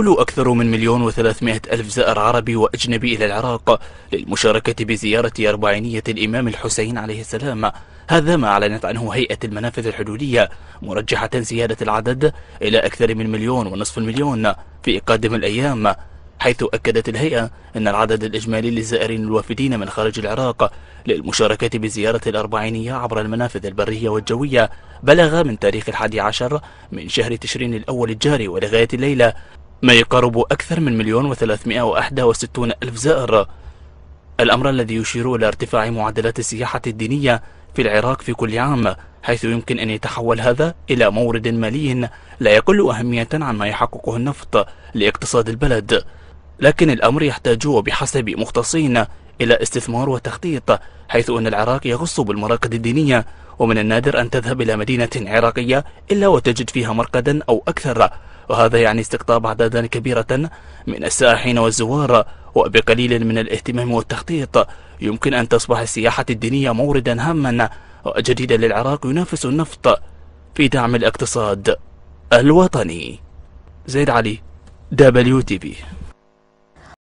يدخل أكثر من مليون وثلاثمائة ألف زائر عربي وأجنبي إلى العراق للمشاركة بزيارة أربعينية الإمام الحسين عليه السلام هذا ما أعلنت عنه هيئة المنافذ الحدودية مرجحة زيادة العدد إلى أكثر من مليون ونصف المليون في قادم الأيام حيث أكدت الهيئة أن العدد الإجمالي للزائرين الوافدين من خارج العراق للمشاركة بزيارة الأربعينية عبر المنافذ البرية والجوية بلغ من تاريخ الحادي عشر من شهر تشرين الأول الجاري ولغاية الليلة ما يقارب أكثر من مليون وثلاثمائة وأحدى وستون ألف زائر الأمر الذي يشير إلى ارتفاع معدلات السياحة الدينية في العراق في كل عام حيث يمكن أن يتحول هذا إلى مورد مالي لا يقل أهمية عن ما يحققه النفط لاقتصاد البلد لكن الأمر يحتاج بحسب مختصين إلى استثمار وتخطيط حيث أن العراق يغص بالمراقد الدينية ومن النادر أن تذهب إلى مدينة عراقية إلا وتجد فيها مرقدا أو أكثر وهذا يعني استقطاب أعدادا كبيرة من السائحين والزوار وبقليل من الاهتمام والتخطيط يمكن أن تصبح السياحة الدينية موردا هاما وجديدا للعراق ينافس النفط في دعم الاقتصاد الوطني زيد علي دبليو تي في